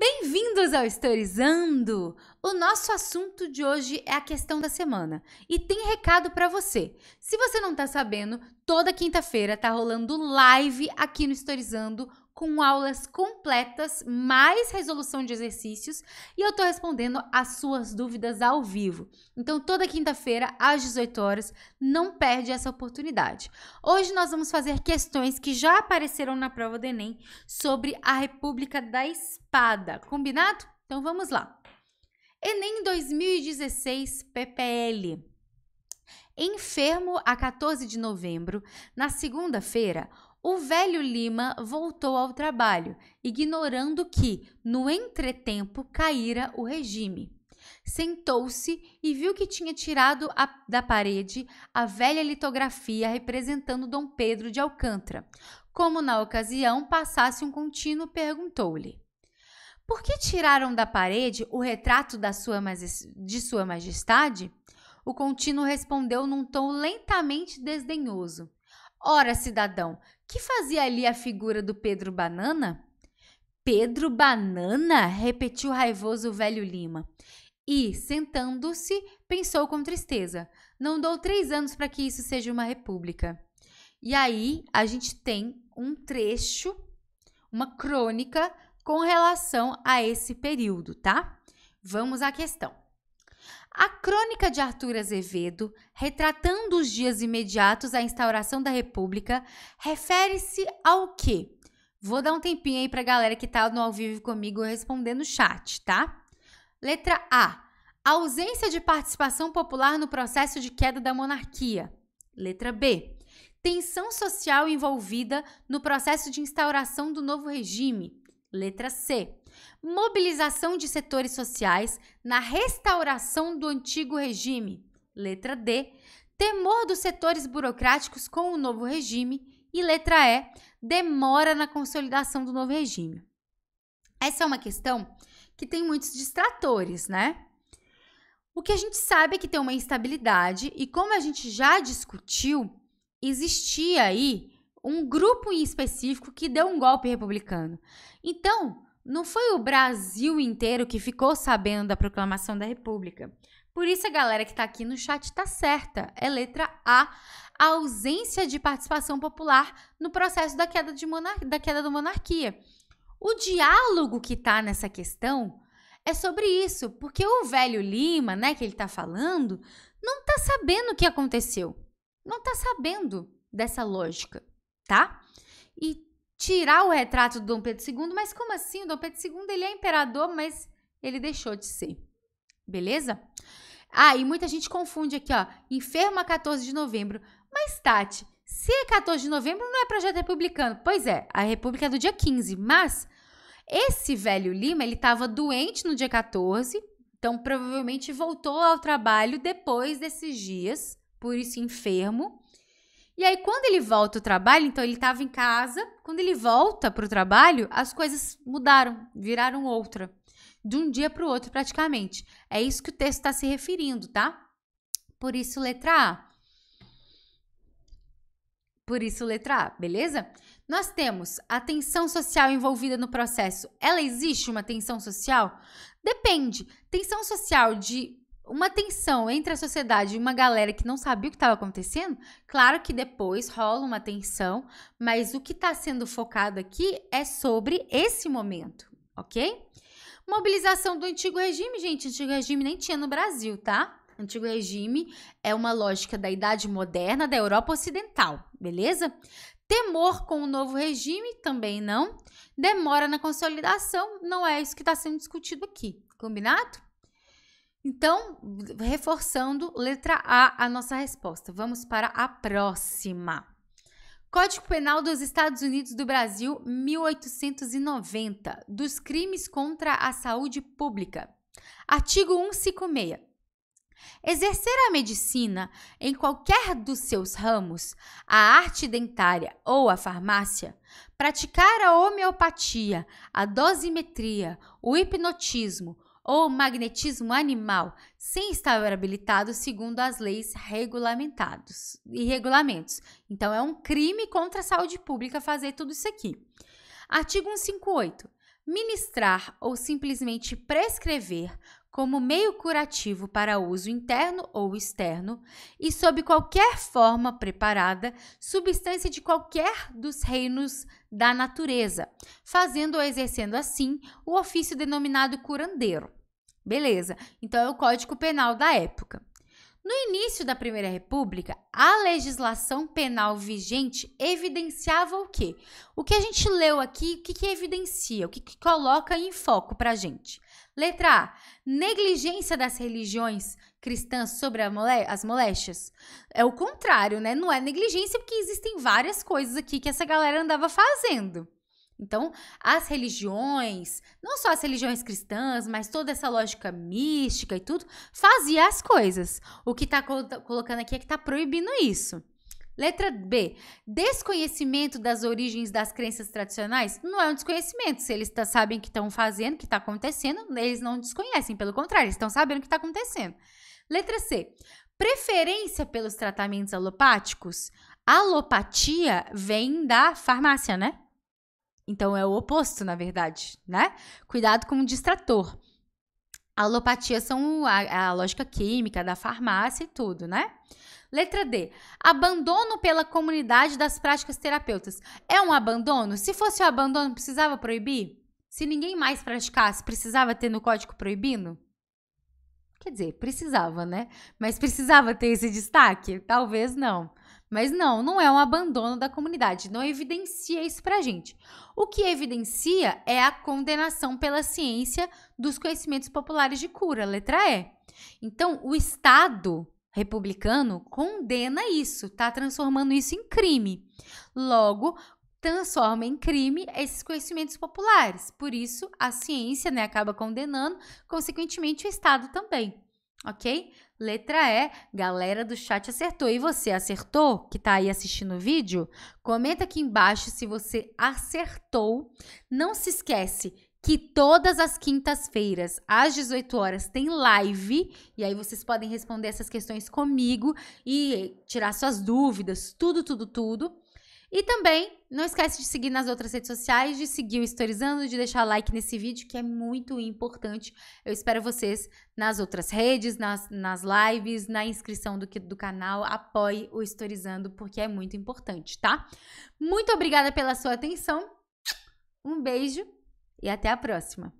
Bem-vindos ao Historizando! O nosso assunto de hoje é a questão da semana e tem recado para você. Se você não está sabendo, toda quinta-feira tá rolando live aqui no Historizando com aulas completas, mais resolução de exercícios, e eu estou respondendo as suas dúvidas ao vivo. Então, toda quinta-feira, às 18 horas, não perde essa oportunidade. Hoje nós vamos fazer questões que já apareceram na prova do Enem sobre a República da Espada, combinado? Então vamos lá. Enem 2016 PPL. Enfermo a 14 de novembro, na segunda-feira, o velho Lima voltou ao trabalho, ignorando que, no entretempo, caíra o regime. Sentou-se e viu que tinha tirado a, da parede a velha litografia representando Dom Pedro de Alcântara. Como na ocasião passasse um contínuo, perguntou-lhe: Por que tiraram da parede o retrato sua, de Sua Majestade? O contínuo respondeu num tom lentamente desdenhoso: Ora, cidadão, que fazia ali a figura do Pedro Banana? Pedro Banana? repetiu raivoso o velho Lima. E, sentando-se, pensou com tristeza: Não dou três anos para que isso seja uma república. E aí a gente tem um trecho, uma crônica com relação a esse período, tá? Vamos à questão. A crônica de Arthur Azevedo, retratando os dias imediatos à instauração da República, refere-se ao quê? Vou dar um tempinho aí para a galera que está no ao vivo comigo responder no chat, tá? Letra A. Ausência de participação popular no processo de queda da monarquia. Letra B. Tensão social envolvida no processo de instauração do novo regime. Letra C mobilização de setores sociais na restauração do antigo regime. Letra D, temor dos setores burocráticos com o novo regime. E letra E, demora na consolidação do novo regime. Essa é uma questão que tem muitos distratores, né? O que a gente sabe é que tem uma instabilidade, e como a gente já discutiu, existia aí um grupo em específico que deu um golpe republicano. Então, não foi o Brasil inteiro que ficou sabendo da proclamação da República. Por isso a galera que está aqui no chat está certa. É letra A, a ausência de participação popular no processo da queda, de monar da queda da monarquia. O diálogo que está nessa questão é sobre isso, porque o velho Lima, né, que ele está falando, não está sabendo o que aconteceu. Não está sabendo dessa lógica, tá? E tirar o retrato do Dom Pedro II, mas como assim? O Dom Pedro II ele é imperador, mas ele deixou de ser. Beleza? Ah, e muita gente confunde aqui, ó. Enferma 14 de novembro. Mas, Tati, se é 14 de novembro, não é projeto republicano. Pois é, a República é do dia 15, mas esse velho Lima, ele estava doente no dia 14, então provavelmente voltou ao trabalho depois desses dias, por isso enfermo. E aí, quando ele volta ao trabalho, então ele estava em casa, quando ele volta para o trabalho, as coisas mudaram, viraram outra. De um dia para o outro, praticamente. É isso que o texto está se referindo, tá? Por isso, letra A. Por isso, letra A, beleza? Nós temos a tensão social envolvida no processo. Ela existe uma tensão social? Depende. Tensão social de uma tensão entre a sociedade e uma galera que não sabia o que estava acontecendo, claro que depois rola uma tensão, mas o que está sendo focado aqui é sobre esse momento, ok? Mobilização do antigo regime, gente, antigo regime nem tinha no Brasil, tá? Antigo regime é uma lógica da idade moderna da Europa Ocidental, beleza? Temor com o novo regime, também não. Demora na consolidação, não é isso que está sendo discutido aqui, combinado? Então, reforçando, letra A, a nossa resposta. Vamos para a próxima. Código Penal dos Estados Unidos do Brasil, 1890, dos crimes contra a saúde pública. Artigo 156. Exercer a medicina em qualquer dos seus ramos, a arte dentária ou a farmácia, praticar a homeopatia, a dosimetria, o hipnotismo, ou magnetismo animal, sem estar habilitado segundo as leis regulamentados e regulamentos. Então é um crime contra a saúde pública fazer tudo isso aqui. Artigo 158. Ministrar ou simplesmente prescrever como meio curativo para uso interno ou externo e sob qualquer forma preparada, substância de qualquer dos reinos da natureza, fazendo ou exercendo assim o ofício denominado curandeiro. Beleza, então é o Código Penal da época. No início da Primeira República, a legislação penal vigente evidenciava o quê? O que a gente leu aqui, o que, que evidencia, o que, que coloca em foco para a gente? Letra A: negligência das religiões cristãs sobre mole as moléstias. É o contrário, né? Não é negligência, porque existem várias coisas aqui que essa galera andava fazendo. Então, as religiões, não só as religiões cristãs, mas toda essa lógica mística e tudo, fazia as coisas. O que está col colocando aqui é que está proibindo isso. Letra B. Desconhecimento das origens das crenças tradicionais não é um desconhecimento. Se eles tá, sabem que estão fazendo, que está acontecendo, eles não desconhecem. Pelo contrário, eles estão sabendo o que está acontecendo. Letra C. Preferência pelos tratamentos alopáticos. Alopatia vem da farmácia, né? Então é o oposto, na verdade, né? Cuidado com o distrator. A alopatia são a, a lógica química da farmácia e tudo, né? Letra D. Abandono pela comunidade das práticas terapeutas. É um abandono? Se fosse um abandono, precisava proibir? Se ninguém mais praticasse, precisava ter no código proibindo? Quer dizer, precisava, né? Mas precisava ter esse destaque? Talvez não. Mas não, não é um abandono da comunidade, não evidencia isso pra gente. O que evidencia é a condenação pela ciência dos conhecimentos populares de cura, letra E. Então, o Estado republicano condena isso, tá transformando isso em crime. Logo, transforma em crime esses conhecimentos populares. Por isso, a ciência né, acaba condenando, consequentemente, o Estado também ok? Letra E, galera do chat acertou. E você acertou, que está aí assistindo o vídeo? Comenta aqui embaixo se você acertou. Não se esquece que todas as quintas-feiras, às 18 horas, tem live. E aí vocês podem responder essas questões comigo e tirar suas dúvidas, tudo, tudo, tudo. E também, não esquece de seguir nas outras redes sociais, de seguir o Historizando, de deixar like nesse vídeo, que é muito importante. Eu espero vocês nas outras redes, nas, nas lives, na inscrição do, do canal. Apoie o Historizando, porque é muito importante, tá? Muito obrigada pela sua atenção. Um beijo e até a próxima.